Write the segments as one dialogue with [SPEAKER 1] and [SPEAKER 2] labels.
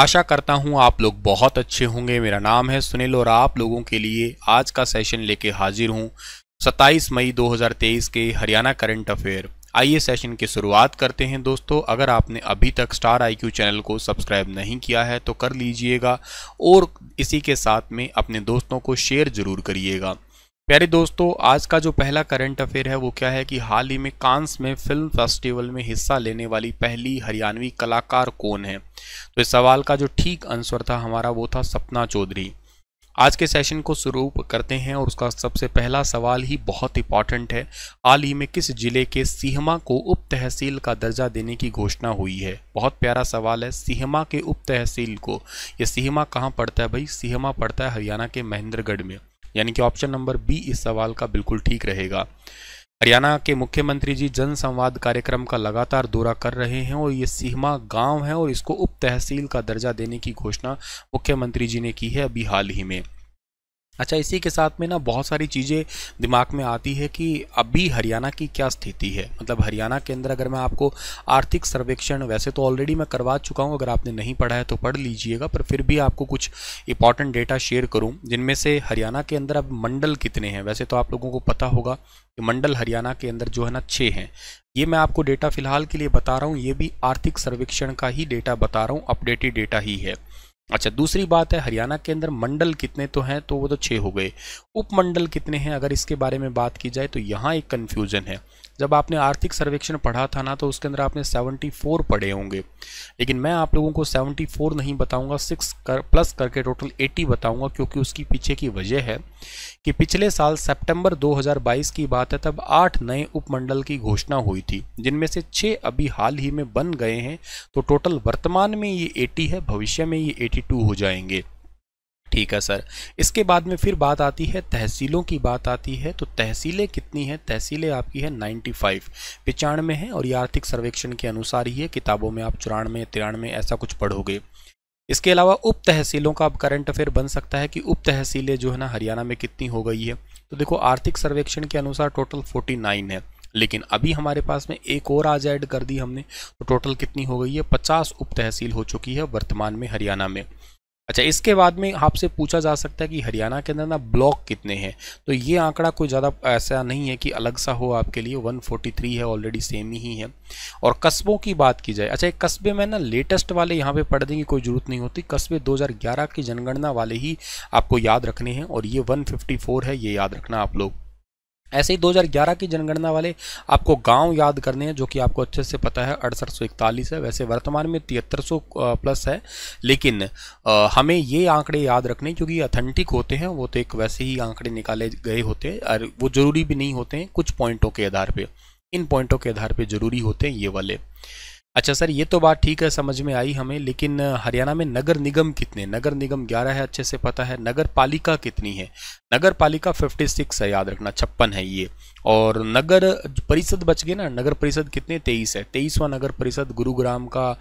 [SPEAKER 1] आशा करता हूँ आप लोग बहुत अच्छे होंगे मेरा नाम है सुनील और आप लोगों के लिए आज का सेशन लेके हाजिर हूँ 27 मई 2023 के हरियाणा करंट अफेयर आइए सेशन की शुरुआत करते हैं दोस्तों अगर आपने अभी तक स्टार आई क्यू चैनल को सब्सक्राइब नहीं किया है तो कर लीजिएगा और इसी के साथ में अपने दोस्तों को शेयर जरूर करिएगा प्यारे दोस्तों आज का जो पहला करंट अफेयर है वो क्या है कि हाल ही में कांस में फिल्म फेस्टिवल में हिस्सा लेने वाली पहली हरियाणवी कलाकार कौन है तो इस सवाल का जो ठीक आंसर था हमारा वो था सपना चौधरी आज के सेशन को शुरू करते हैं और उसका सबसे पहला सवाल ही बहुत इंपॉर्टेंट है हाल ही में किस जिले के सिहमा को उप तहसील का दर्जा देने की घोषणा हुई है बहुत प्यारा सवाल है सिहमा के उप तहसील को यह सिहमा कहाँ पड़ता है भाई सिहमा पड़ता है हरियाणा के महेंद्रगढ़ में यानी कि ऑप्शन नंबर बी इस सवाल का बिल्कुल ठीक रहेगा हरियाणा के मुख्यमंत्री जी जन संवाद कार्यक्रम का लगातार दौरा कर रहे हैं और ये सीमा गांव है और इसको उप तहसील का दर्जा देने की घोषणा मुख्यमंत्री जी ने की है अभी हाल ही में अच्छा इसी के साथ में ना बहुत सारी चीज़ें दिमाग में आती है कि अभी हरियाणा की क्या स्थिति है मतलब हरियाणा के अंदर अगर मैं आपको आर्थिक सर्वेक्षण वैसे तो ऑलरेडी मैं करवा चुका हूँ अगर आपने नहीं पढ़ा है तो पढ़ लीजिएगा पर फिर भी आपको कुछ इंपॉर्टेंट डेटा शेयर करूँ जिनमें से हरियाणा के अंदर अब मंडल कितने हैं वैसे तो आप लोगों को पता होगा कि मंडल हरियाणा के अंदर जो है ना छः हैं ये मैं आपको डेटा फिलहाल के लिए बता रहा हूँ ये भी आर्थिक सर्वेक्षण का ही डेटा बता रहा हूँ अपडेटेड डेटा ही है अच्छा दूसरी बात है हरियाणा के अंदर मंडल कितने तो हैं तो वो तो छः हो गए उपमंडल कितने हैं अगर इसके बारे में बात की जाए तो यहाँ एक कन्फ्यूजन है जब आपने आर्थिक सर्वेक्षण पढ़ा था ना तो उसके अंदर आपने 74 पढ़े होंगे लेकिन मैं आप लोगों को 74 नहीं बताऊंगा 6 कर प्लस करके टोटल 80 बताऊंगा क्योंकि उसकी पीछे की वजह है कि पिछले साल सितंबर 2022 की बात है तब आठ नए उपमंडल की घोषणा हुई थी जिनमें से छः अभी हाल ही में बन गए हैं तो टोटल वर्तमान में ये एटी है भविष्य में ये एटी हो जाएंगे ठीक है सर इसके बाद में फिर बात आती है तहसीलों की बात आती है तो तहसीलें कितनी हैं तहसीलें आपकी है 95 फाइव पिचानवे है और ये आर्थिक सर्वेक्षण के अनुसार ही है किताबों में आप चौरानवे तिरानवे ऐसा कुछ पढ़ोगे इसके अलावा उप तहसीलों का अब करंट अफेयर बन सकता है कि उप तहसीलें जो है ना हरियाणा में कितनी हो गई है तो देखो आर्थिक सर्वेक्षण के अनुसार टोटल 49 है लेकिन अभी हमारे पास में एक और आज ऐड कर दी हमने तो टोटल कितनी हो गई है 50 उप तहसील हो चुकी है वर्तमान में हरियाणा में अच्छा इसके बाद में आपसे पूछा जा सकता है कि हरियाणा के अंदर ना ब्लॉक कितने हैं तो ये आंकड़ा कोई ज़्यादा ऐसा नहीं है कि अलग सा हो आपके लिए 143 है ऑलरेडी सेम ही है और कस्बों की बात की जाए अच्छा एक कस्बे में ना लेटेस्ट वाले यहाँ पे पढ़ने की कोई ज़रूरत नहीं होती कस्बे 2011 की जनगणना वाले ही आपको याद रखने हैं और ये वन है ये याद रखना आप लोग ऐसे ही 2011 की जनगणना वाले आपको गांव याद करने हैं जो कि आपको अच्छे से पता है अड़सठ है वैसे वर्तमान में तिहत्तर प्लस है लेकिन हमें ये आंकड़े याद रखने क्योंकि अथेंटिक होते हैं वो तो एक वैसे ही आंकड़े निकाले गए होते हैं और वो ज़रूरी भी नहीं होते हैं कुछ पॉइंटों के आधार पर इन पॉइंटों के आधार पर ज़रूरी होते हैं ये वाले अच्छा सर ये तो बात ठीक है समझ में आई हमें लेकिन हरियाणा में नगर निगम कितने नगर निगम ग्यारह है अच्छे से पता है नगर पालिका कितनी है नगर पालिका फिफ्टी सिक्स है याद रखना छप्पन है ये और नगर परिषद बच गए ना नगर परिषद कितने तेईस है तेईसवा नगर परिषद गुरुग्राम का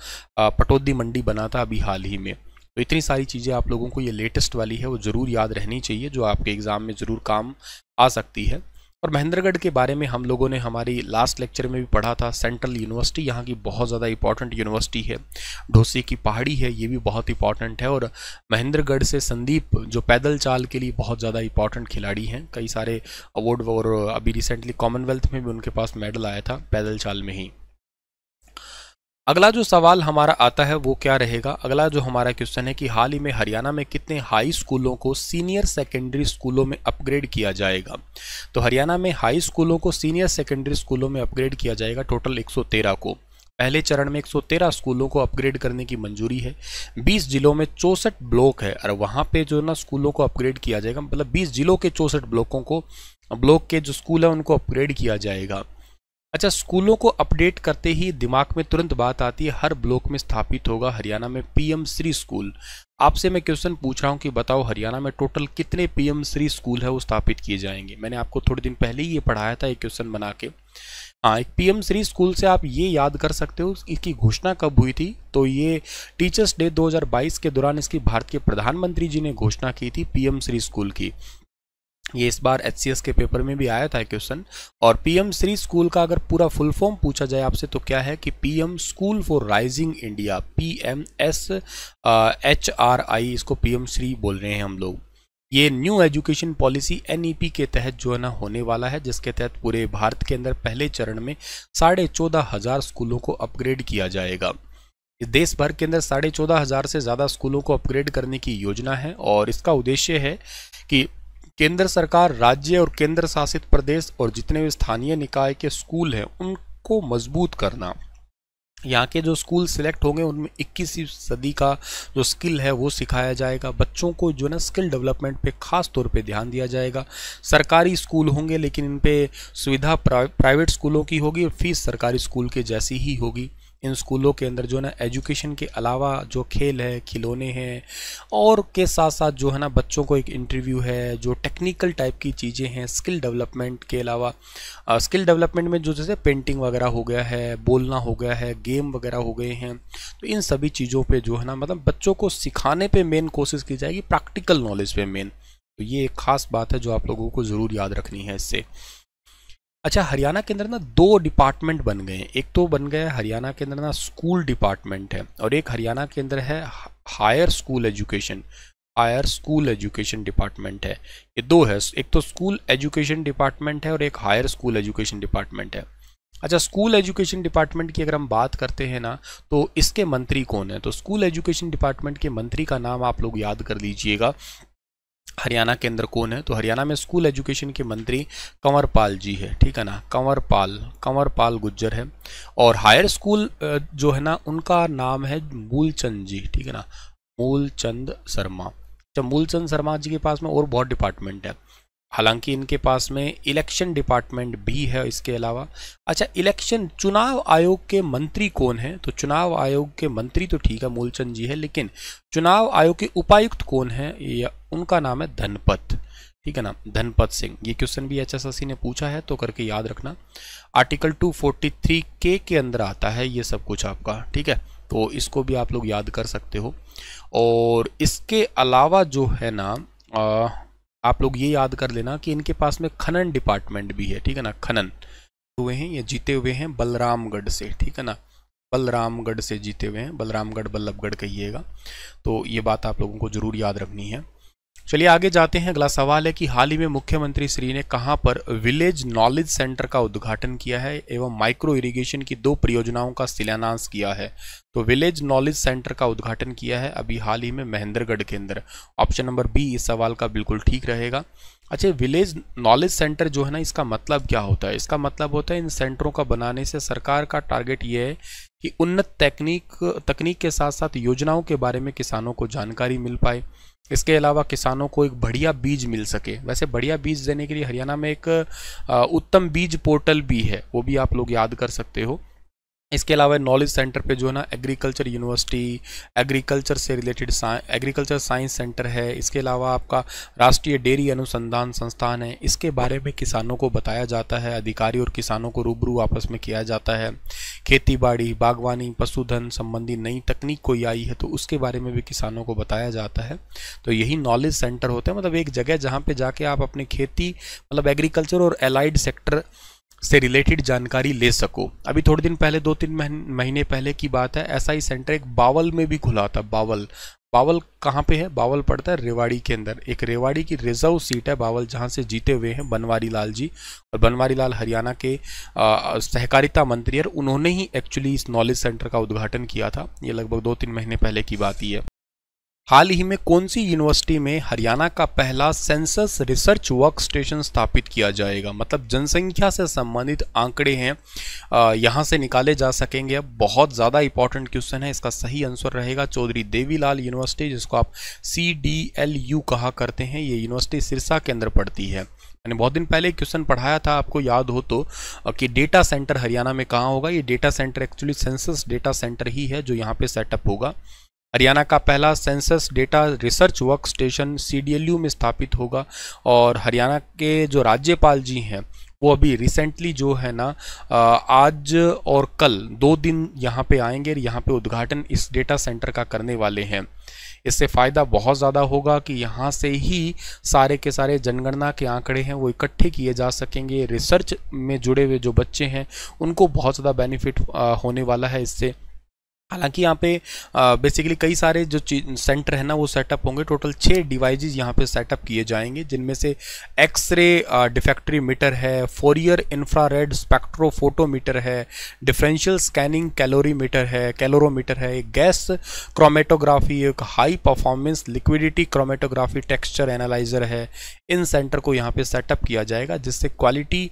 [SPEAKER 1] पटोदी मंडी बना था अभी हाल ही में तो इतनी सारी चीज़ें आप लोगों को ये लेटेस्ट वाली है वो ज़रूर याद रहनी चाहिए जो आपके एग्ज़ाम में ज़रूर काम आ सकती है और महेंद्रगढ़ के बारे में हम लोगों ने हमारी लास्ट लेक्चर में भी पढ़ा था सेंट्रल यूनिवर्सिटी यहाँ की बहुत ज़्यादा इंपॉर्टेंट यूनिवर्सिटी है ढोसी की पहाड़ी है ये भी बहुत इंपॉर्टेंट है और महेंद्रगढ़ से संदीप जो पैदल चाल के लिए बहुत ज़्यादा इंपॉर्टेंट खिलाड़ी हैं कई सारे अवार्ड और अभी रिसेंटली कॉमनवेल्थ में भी उनके पास मेडल आया था पैदल चाल में ही अगला जो सवाल हमारा आता है वो क्या रहेगा अगला जो हमारा क्वेश्चन है कि हाल ही में हरियाणा में कितने हाई स्कूलों को सीनियर सेकेंडरी स्कूलों में अपग्रेड किया जाएगा तो हरियाणा में हाई स्कूलों को सीनियर सेकेंडरी स्कूलों में अपग्रेड किया जाएगा टोटल 113 को पहले चरण में 113 स्कूलों को अपग्रेड करने की मंजूरी है 20 जिलों में चौंसठ ब्लॉक है और वहाँ पे जो ना स्कूलों को अपग्रेड किया जाएगा मतलब 20 जिलों के चौंसठ ब्लॉकों को ब्लॉक के जो स्कूल है उनको अपग्रेड किया जाएगा अच्छा स्कूलों को अपडेट करते ही दिमाग में तुरंत बात आती है हर ब्लॉक में स्थापित होगा हरियाणा में पीएम श्री स्कूल आपसे मैं क्वेश्चन पूछ रहा हूं कि बताओ हरियाणा में टोटल कितने पीएम श्री स्कूल है वो स्थापित किए जाएंगे मैंने आपको थोड़े दिन पहले ही ये पढ़ाया था एक क्वेश्चन बना के हाँ एक पीएम श्री स्कूल से आप ये याद कर सकते हो इसकी घोषणा कब हुई थी तो ये टीचर्स डे 2022 के दौरान इसकी भारत के प्रधानमंत्री जी ने घोषणा की थी पीएम श्री स्कूल की ये इस बार एच के पेपर में भी आया था क्वेश्चन और पीएम श्री स्कूल का अगर पूरा फुल फॉर्म पूछा जाए आपसे तो क्या है कि PM school for rising India P M S H R I इसको पीएम श्री बोल रहे हैं हम लोग ये न्यू एजुकेशन पॉलिसी एनईपी के तहत जो है ना होने वाला है जिसके तहत पूरे भारत के अंदर पहले चरण में साढ़े चौदह हज़ार स्कूलों को अपग्रेड किया जाएगा देश भर के अंदर साढ़े चौदह हज़ार से ज़्यादा स्कूलों को अपग्रेड करने की योजना है और इसका उद्देश्य है कि केंद्र सरकार राज्य और केंद्र शासित प्रदेश और जितने भी स्थानीय निकाय के स्कूल हैं उनको मजबूत करना यहाँ के जो स्कूल सिलेक्ट होंगे उनमें इक्कीसवीं सदी का जो स्किल है वो सिखाया जाएगा बच्चों को जो ना स्किल डेवलपमेंट पे खास तौर पे ध्यान दिया जाएगा सरकारी स्कूल होंगे लेकिन इन पे सुविधा प्राइवेट स्कूलों की होगी और फीस सरकारी स्कूल के जैसी ही होगी इन स्कूलों के अंदर जो है ना एजुकेशन के अलावा जो खेल है खिलौने हैं और के साथ साथ जो है ना बच्चों को एक इंटरव्यू है जो टेक्निकल टाइप की चीज़ें हैं स्किल डेवलपमेंट के अलावा आ, स्किल डेवलपमेंट में जो जैसे पेंटिंग वगैरह हो गया है बोलना हो गया है गेम वगैरह हो गए हैं तो इन सभी चीज़ों पर जो है ना मतलब बच्चों को सिखाने पर मेन कोशिश की जाएगी प्रैक्टिकल नॉलेज पर मेन तो ये एक ख़ास बात है जो आप लोगों को ज़रूर याद रखनी है इससे अच्छा हरियाणा के अंदर ना दो डिपार्टमेंट बन गए हैं एक तो बन गया हरियाणा के अंदर ना स्कूल डिपार्टमेंट है और एक हरियाणा के अंदर है higher school education higher school education department है ये दो है एक तो स्कूल एजुकेशन डिपार्टमेंट है और एक हायर स्कूल एजुकेशन डिपार्टमेंट है अच्छा स्कूल एजुकेशन डिपार्टमेंट की अगर हम बात करते हैं ना तो इसके मंत्री कौन है तो स्कूल एजुकेशन डिपार्टमेंट के मंत्री का नाम आप लोग याद कर लीजिएगा हरियाणा के अंदर कौन है तो हरियाणा में स्कूल एजुकेशन के मंत्री कंवरपाल जी है ठीक है ना कंवर पाल कंवर पाल गुज्जर है और हायर स्कूल जो है ना उनका नाम है मूलचंद जी ठीक है ना मूलचंद शर्मा अच्छा मूलचंद शर्मा जी के पास में और बहुत डिपार्टमेंट है हालांकि इनके पास में इलेक्शन डिपार्टमेंट भी है इसके अलावा अच्छा इलेक्शन चुनाव आयोग के मंत्री कौन है तो चुनाव आयोग के मंत्री तो ठीक है मूलचंद जी है लेकिन चुनाव आयोग के उपायुक्त कौन है या उनका नाम है धनपत ठीक है ना धनपत सिंह ये क्वेश्चन भी एच ने पूछा है तो करके याद रखना आर्टिकल 243 के के अंदर आता है ये सब कुछ आपका ठीक है तो इसको भी आप लोग याद कर सकते हो और इसके अलावा जो है ना आ, आप लोग ये याद कर लेना कि इनके पास में खनन डिपार्टमेंट भी है ठीक है ना खनन हुए हैं ये जीते हुए हैं बलरामगढ़ से ठीक है ना बलरामगढ़ से जीते हुए हैं बलरामगढ़ बल्लभगढ़ कहिएगा तो ये बात आप लोगों को ज़रूर याद रखनी है चलिए आगे जाते हैं अगला सवाल है कि हाल ही में मुख्यमंत्री श्री ने कहां पर विलेज नॉलेज सेंटर का उद्घाटन किया है एवं माइक्रो इरिगेशन की दो परियोजनाओं का शिलान्यास किया है तो विलेज नॉलेज सेंटर का उद्घाटन किया है अभी हाल ही में महेंद्रगढ़ के अंदर ऑप्शन नंबर बी इस सवाल का बिल्कुल ठीक रहेगा अच्छा विलेज नॉलेज सेंटर जो है ना इसका मतलब क्या होता है इसका मतलब होता है इन सेंटरों का बनाने से सरकार का टारगेट ये है कि उन्नत तकनीक तकनीक के साथ साथ योजनाओं के बारे में किसानों को जानकारी मिल पाए इसके अलावा किसानों को एक बढ़िया बीज मिल सके वैसे बढ़िया बीज देने के लिए हरियाणा में एक उत्तम बीज पोर्टल भी है वो भी आप लोग याद कर सकते हो इसके अलावा नॉलेज सेंटर पे जो है ना एग्रीकल्चर यूनिवर्सिटी एग्रीकल्चर से रिलेटेड एग्रीकल्चर साइंस सेंटर है इसके अलावा आपका राष्ट्रीय डेयरी अनुसंधान संस्थान है इसके बारे में किसानों को बताया जाता है अधिकारी और किसानों को रूबरू आपस में किया जाता है खेती बाड़ी बागवानी पशुधन संबंधी नई तकनीक कोई आई है तो उसके बारे में भी किसानों को बताया जाता है तो यही नॉलेज सेंटर होते हैं मतलब एक जगह जहाँ पर जाके आप अपने खेती मतलब एग्रीकल्चर और एलाइड सेक्टर से रिलेटेड जानकारी ले सको अभी थोड़े दिन पहले दो तीन महीने पहले की बात है ऐसा ही सेंटर एक बावल में भी खुला था बावल बावल कहाँ पे है बावल पड़ता है रेवाड़ी के अंदर एक रेवाड़ी की रिजर्व सीट है बावल जहाँ से जीते हुए हैं बनवारी लाल जी और बनवारी लाल हरियाणा के सहकारिता मंत्री और उन्होंने ही एक्चुअली इस नॉलेज सेंटर का उद्घाटन किया था ये लगभग दो तीन महीने पहले की बात ही है हाल ही में कौन सी यूनिवर्सिटी में हरियाणा का पहला सेंसस रिसर्च वर्क स्टेशन स्थापित किया जाएगा मतलब जनसंख्या से संबंधित आंकड़े हैं यहाँ से निकाले जा सकेंगे अब बहुत ज़्यादा इंपॉर्टेंट क्वेश्चन है इसका सही आंसर रहेगा चौधरी देवीलाल यूनिवर्सिटी जिसको आप सी डी एल यू कहा करते हैं ये यूनिवर्सिटी सिरसा के अंदर पड़ती है मैंने बहुत दिन पहले क्वेश्चन पढ़ाया था आपको याद हो तो कि डेटा सेंटर हरियाणा में कहाँ होगा ये data centre actually census data centre ही है जो यहाँ पर सेटअप होगा हरियाणा का पहला census data research work station C में स्थापित होगा और हरियाणा के जो राज्यपाल जी हैं वो अभी रिसेंटली जो है ना आज और कल दो दिन यहाँ पे आएंगे यहाँ पे उद्घाटन इस डेटा सेंटर का करने वाले हैं इससे फ़ायदा बहुत ज़्यादा होगा कि यहाँ से ही सारे के सारे जनगणना के आंकड़े हैं वो इकट्ठे किए जा सकेंगे रिसर्च में जुड़े हुए जो बच्चे हैं उनको बहुत ज़्यादा बेनिफिट होने वाला है इससे हालांकि यहाँ पे बेसिकली कई सारे जो सेंटर है ना वो सेटअप होंगे टोटल छः डिवाइजेज यहाँ पे सेटअप किए जाएंगे जिनमें से एक्सरे डिफेक्ट्री मीटर है फोरियर इंफ्रारेड स्पेक्ट्रोफोटोमीटर है डिफरेंशियल स्कैनिंग कैलोरी मीटर है कैलोरोमीटर है एक गैस क्रोमेटोग्राफी एक high performance liquidity chromatography texture analyser है इन सेंटर को यहाँ पर सेटअप किया जाएगा जिससे क्वालिटी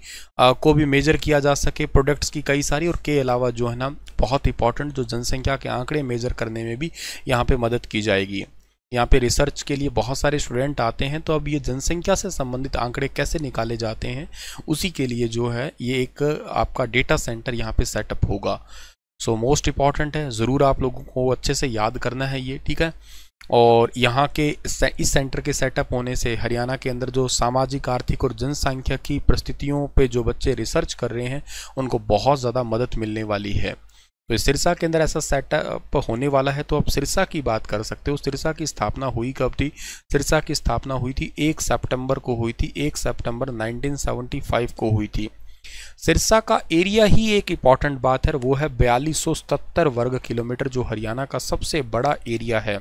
[SPEAKER 1] को भी मेजर किया जा सके प्रोडक्ट्स की कई सारी और के अलावा जो है ना बहुत इंपॉर्टेंट जो जनसंख्या संख्या के आंकड़े मेज़र करने में भी यहाँ पे मदद की जाएगी यहाँ पे रिसर्च के लिए बहुत सारे स्टूडेंट आते हैं तो अब ये जनसंख्या से संबंधित आंकड़े कैसे निकाले जाते हैं उसी के लिए जो है ये एक आपका डेटा सेंटर यहाँ पे सेटअप होगा सो मोस्ट इम्पॉर्टेंट है ज़रूर आप लोगों को अच्छे से याद करना है ये ठीक है और यहाँ के इस सेंटर के सेटअप होने से हरियाणा के अंदर जो सामाजिक आर्थिक और जनसंख्या की परिस्थितियों पर जो बच्चे रिसर्च कर रहे हैं उनको बहुत ज़्यादा मदद मिलने वाली है तो सिरसा के अंदर ऐसा सेटअप होने वाला है तो आप सिरसा की बात कर सकते हो सिरसा की स्थापना हुई कब थी सिरसा की स्थापना हुई थी एक सितंबर को हुई थी एक सितंबर 1975 को हुई थी सिरसा का एरिया ही एक इम्पॉर्टेंट बात है वो है बयालीस वर्ग किलोमीटर जो हरियाणा का सबसे बड़ा एरिया है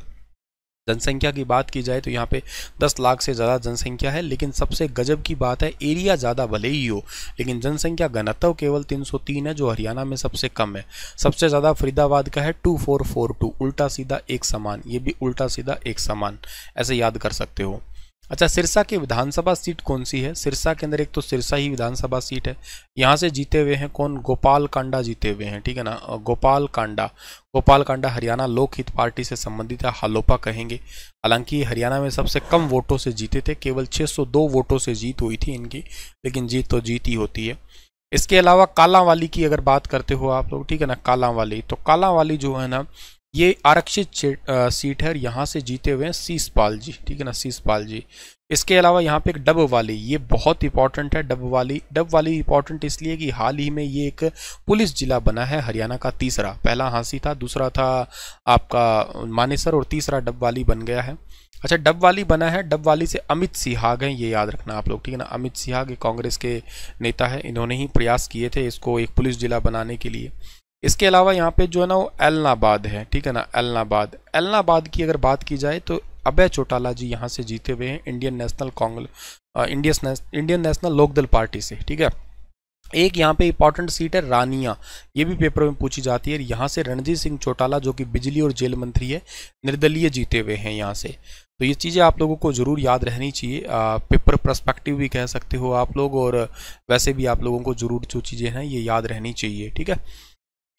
[SPEAKER 1] जनसंख्या की बात की जाए तो यहाँ पे 10 लाख से ज़्यादा जनसंख्या है लेकिन सबसे गजब की बात है एरिया ज़्यादा भले ही हो लेकिन जनसंख्या घनत्व केवल 303 है जो हरियाणा में सबसे कम है सबसे ज़्यादा फरीदाबाद का है 2442 उल्टा सीधा एक समान ये भी उल्टा सीधा एक समान ऐसे याद कर सकते हो अच्छा सिरसा की विधानसभा सीट कौन सी है सिरसा के अंदर एक तो सिरसा ही विधानसभा सीट है यहाँ से जीते हुए हैं कौन गोपाल कांडा जीते हुए हैं ठीक है ना गोपाल कांडा गोपाल कांडा हरियाणा लोकहित पार्टी से संबंधित है हालोपा कहेंगे हालांकि हरियाणा में सबसे कम वोटों से जीते थे केवल 602 वोटों से जीत हुई थी इनकी लेकिन जीत तो जीत ही होती है इसके अलावा कालांवाली की अगर बात करते हो आप लोग तो ठीक है ना कालांवाली तो वाली जो है ना ये आरक्षित सीट है यहाँ से जीते हुए हैं सीसपाल जी ठीक है ना सीसपाल जी इसके अलावा यहाँ पे एक डब वाली ये बहुत इंपॉर्टेंट है डब वाली डब वाली इंपॉर्टेंट इसलिए कि हाल ही में ये एक पुलिस जिला बना है हरियाणा का तीसरा पहला हांसी था दूसरा था आपका मानेसर और तीसरा डब वाली बन गया है अच्छा डब वाली बना है डब वाली से अमित सिहाग हैं ये याद रखना आप लोग ठीक है ना अमित सिहाग कांग्रेस के नेता है इन्होंने ही प्रयास किए थे इसको एक पुलिस जिला बनाने के लिए इसके अलावा यहाँ पे जो है ना वो एलनाबाद है ठीक है ना एलनाबाद एलनाबाद की अगर बात की जाए तो अभय चौटाला जी यहाँ से जीते हुए हैं Indian National Congress Indian Indian National Lok Dal party से ठीक है एक यहाँ पे इंपॉर्टेंट सीट है रानिया ये भी पेपर में पूछी जाती है यहाँ से रणजीत सिंह चौटाला जो कि बिजली और जेल मंत्री है निर्दलीय जीते हुए हैं यहाँ से तो ये चीज़ें आप लोगों को ज़रूर याद रहनी चाहिए पेपर प्रस्पेक्टिव भी कह सकते हो आप लोग और वैसे भी आप लोगों को ज़रूर जो चीज़ें हैं ये याद रहनी चाहिए ठीक है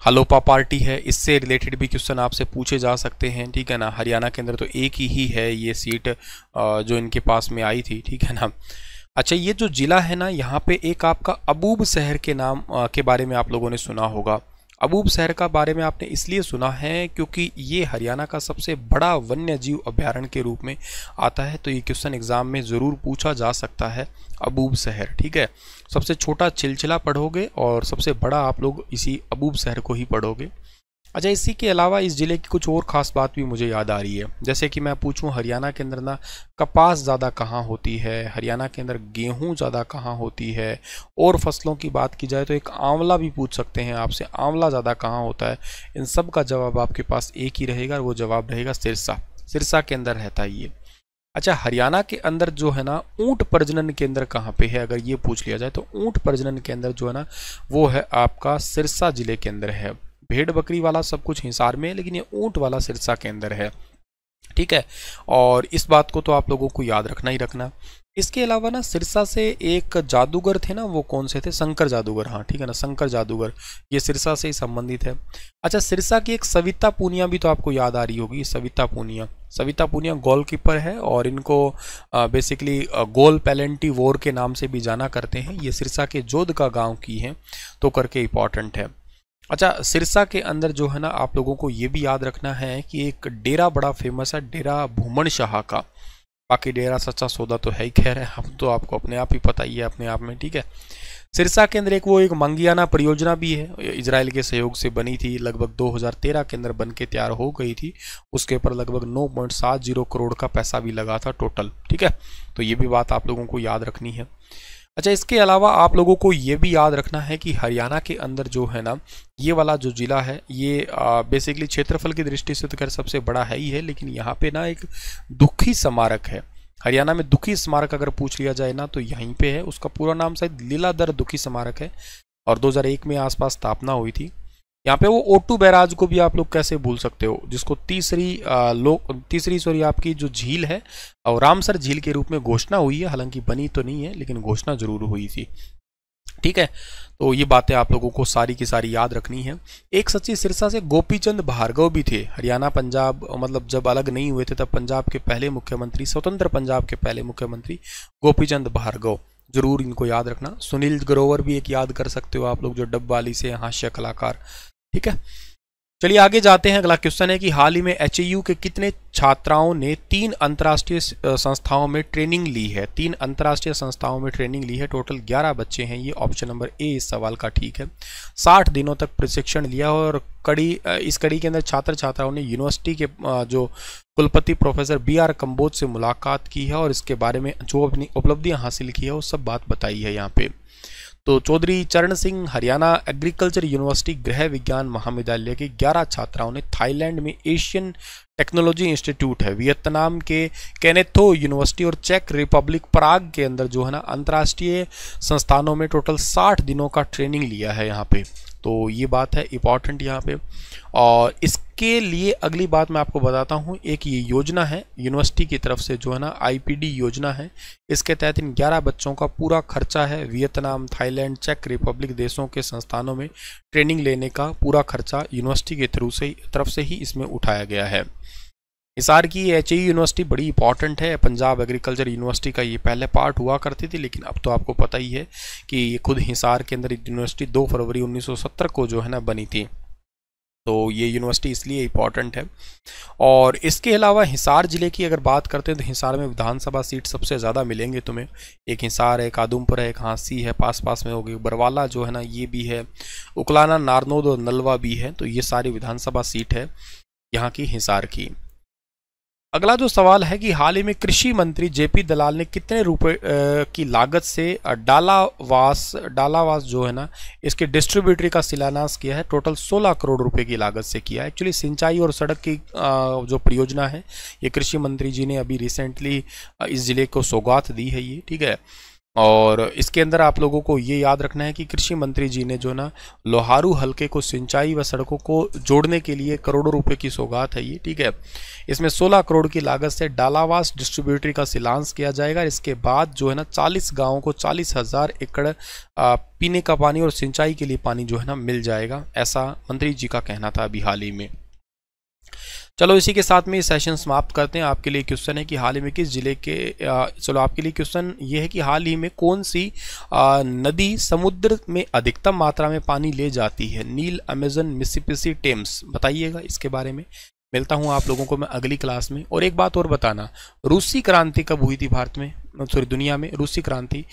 [SPEAKER 1] हलोपा पार्टी है इससे रिलेटेड भी क्वेश्चन आपसे पूछे जा सकते हैं ठीक है ना हरियाणा के अंदर तो एक ही, ही है ये सीट जो इनके पास में आई थी ठीक है ना अच्छा ये जो ज़िला है ना यहाँ पे एक आपका अबूब शहर के नाम के बारे में आप लोगों ने सुना होगा अबूब शहर का बारे में आपने इसलिए सुना है क्योंकि ये हरियाणा का सबसे बड़ा वन्य जीव अभ्यारण्य के रूप में आता है तो ये क्वेश्चन एग्जाम में ज़रूर पूछा जा सकता है अबूब शहर ठीक है सबसे छोटा चिलचिला पढ़ोगे और सबसे बड़ा आप लोग इसी अबूब शहर को ही पढ़ोगे अच्छा इसी के अलावा इस ज़िले की कुछ और ख़ास बात भी मुझे याद आ रही है जैसे कि मैं पूछूं हरियाणा के अंदर ना कपास ज़्यादा कहाँ होती है हरियाणा के अंदर गेहूं ज़्यादा कहाँ होती है और फसलों की बात की जाए तो एक आंवला भी पूछ सकते हैं आपसे आंवला ज़्यादा कहाँ होता है इन सब का जवाब आपके पास एक ही रहेगा और वो जवाब रहेगा सिरसा सिरसा के अंदर रहता है ये अच्छा हरियाणा के अंदर जो है ना ऊँट प्रजनन केंद्र कहाँ पे है अगर ये पूछ लिया जाए तो ऊँट प्रजनन केंद्र जो है ना वो है आपका सिरसा ज़िले के अंदर है भेड़ बकरी वाला सब कुछ हिसार में है लेकिन ये ऊँट वाला सिरसा के अंदर है ठीक है और इस बात को तो आप लोगों को याद रखना ही रखना इसके अलावा ना सिरसा से एक जादूगर थे ना वो कौन से थे शंकर जादूगर हाँ ठीक है ना शंकर जादूगर ये सिरसा से ही संबंधित है अच्छा सिरसा की एक सविता पूनिया भी तो आपको याद आ रही होगी सविता पूनिया सविता पूनिया गोलकीपर है और इनको बेसिकली गोल पेलेंटी वोर के नाम से भी जाना करते हैं ये सिरसा के जोध का गाँव की है तो करके इंपॉर्टेंट है अच्छा सिरसा के अंदर जो है ना आप लोगों को ये भी याद रखना है कि एक डेरा बड़ा फेमस है डेरा भूमन शाह का बाकी डेरा सच्चा सौदा तो है ही खैर है हम तो आपको अपने आप ही पता ही है अपने आप में ठीक है सिरसा के अंदर एक वो एक मंगियाना परियोजना भी है इसराइल के सहयोग से बनी थी लगभग 2013 के अंदर बन के तैयार हो गई थी उसके ऊपर लगभग 9.70 करोड़ का पैसा भी लगा था टोटल ठीक है तो ये भी बात आप लोगों को याद रखनी है अच्छा इसके अलावा आप लोगों को ये भी याद रखना है कि हरियाणा के अंदर जो है ना ये वाला जो ज़िला है ये आ, बेसिकली क्षेत्रफल की दृष्टि से तो खैर सबसे बड़ा है ही है लेकिन यहाँ पे ना एक दुखी स्मारक है हरियाणा में दुखी स्मारक अगर पूछ लिया जाए ना तो यहीं पे है उसका पूरा नाम शायद लीलादर दुखी स्मारक है और दो में आसपास स्थापना हुई थी यहाँ पे वो ओटू बैराज को भी आप लोग कैसे भूल सकते हो जिसको तीसरी आ, लो तीसरी सॉरी आपकी जो झील है और रामसर झील के रूप में घोषणा हुई है हालांकि बनी तो नहीं है लेकिन घोषणा जरूर हुई थी ठीक है तो ये बातें आप लोगों को सारी की सारी याद रखनी है एक सच्ची सिरसा से गोपीचंद भार्गव भी थे हरियाणा पंजाब मतलब जब अलग नहीं हुए थे तब पंजाब के पहले मुख्यमंत्री स्वतंत्र पंजाब के पहले मुख्यमंत्री गोपीचंद भार्गव जरूर इनको याद रखना सुनील ग्रोवर भी एक याद कर सकते हो आप लोग जो डब्बाली से हास्य कलाकार ठीक है चलिए आगे जाते हैं अगला क्वेश्चन है कि हाल ही में एच के कितने छात्राओं ने तीन अंतर्राष्ट्रीय संस्थाओं में ट्रेनिंग ली है तीन अंतर्राष्ट्रीय संस्थाओं में ट्रेनिंग ली है टोटल 11 बच्चे हैं ये ऑप्शन नंबर ए इस सवाल का ठीक है 60 दिनों तक प्रशिक्षण लिया और कड़ी इस कड़ी के अंदर छात्र छात्राओं ने यूनिवर्सिटी के जो कुलपति प्रोफेसर बी आर कम्बोज से मुलाकात की है और इसके बारे में जो अपनी उपलब्धियाँ हासिल की है वो सब बात बताई है यहाँ पे तो चौधरी चरण सिंह हरियाणा एग्रीकल्चर यूनिवर्सिटी गृह विज्ञान महाविद्यालय के 11 छात्राओं ने थाईलैंड में एशियन टेक्नोलॉजी इंस्टीट्यूट है वियतनाम के कैनेथो यूनिवर्सिटी और चेक रिपब्लिक प्राग के अंदर जो है ना अंतर्राष्ट्रीय संस्थानों में टोटल 60 दिनों का ट्रेनिंग लिया है यहाँ पे तो ये बात है इम्पॉर्टेंट यहाँ पे और इसके लिए अगली बात मैं आपको बताता हूँ एक ये योजना है यूनिवर्सिटी की तरफ से जो है ना आईपीडी योजना है इसके तहत इन ग्यारह बच्चों का पूरा खर्चा है वियतनाम थाईलैंड चेक रिपब्लिक देशों के संस्थानों में ट्रेनिंग लेने का पूरा खर्चा यूनिवर्सिटी के थ्रू से तरफ से ही इसमें उठाया गया है हिसार की एच यूनिवर्सिटी बड़ी इंपॉर्टेंट है पंजाब एग्रीकल्चर यूनिवर्सिटी का ये पहले पार्ट हुआ करती थी लेकिन अब तो आपको पता ही है कि ये खुद हिसार के अंदर यूनिवर्सिटी 2 फरवरी 1970 को जो है ना बनी थी तो ये यूनिवर्सिटी इसलिए इंपॉर्टेंट है और इसके अलावा हिसार ज़िले की अगर बात करते हैं तो हिसार में विधानसभा सीट सबसे ज़्यादा मिलेंगे तुम्हें एक हिसार है एक आदमपुर है एक हांसी है पास पास में होगी बरवाला जो है ना ये भी है उकलाना नारनोद और नलवा भी है तो ये सारी विधानसभा सीट है यहाँ की हिसार की अगला जो सवाल है कि हाल ही में कृषि मंत्री जेपी दलाल ने कितने रुपए की लागत से डालावास डालावास जो है ना इसके डिस्ट्रीब्यूटरी का शिलान्यास किया है टोटल 16 करोड़ रुपए की लागत से किया है एक्चुअली सिंचाई और सड़क की जो परियोजना है ये कृषि मंत्री जी ने अभी रिसेंटली इस ज़िले को सौगात दी है ये ठीक है और इसके अंदर आप लोगों को ये याद रखना है कि कृषि मंत्री जी ने जो ना लोहारू हलके को सिंचाई व सड़कों को जोड़ने के लिए करोड़ों रुपए की सौगात है ये ठीक है इसमें 16 करोड़ की लागत से डालावास डिस्ट्रीब्यूटरी का सिलांस किया जाएगा इसके बाद जो है ना 40 गांवों को चालीस हज़ार एकड़ पीने का पानी और सिंचाई के लिए पानी जो है ना मिल जाएगा ऐसा मंत्री जी का कहना था अभी हाल ही में चलो इसी के साथ में ये सेशन समाप्त करते हैं आपके लिए क्वेश्चन है कि हाल ही में किस जिले के चलो आपके लिए क्वेश्चन ये है कि हाल ही में कौन सी नदी समुद्र में अधिकतम मात्रा में पानी ले जाती है नील अमेजन मिसिपिसी टेम्स बताइएगा इसके बारे में मिलता हूँ आप लोगों को मैं अगली क्लास में और एक बात और बताना रूसी क्रांति कब हुई थी भारत में सॉरी दुनिया में रूसी क्रांति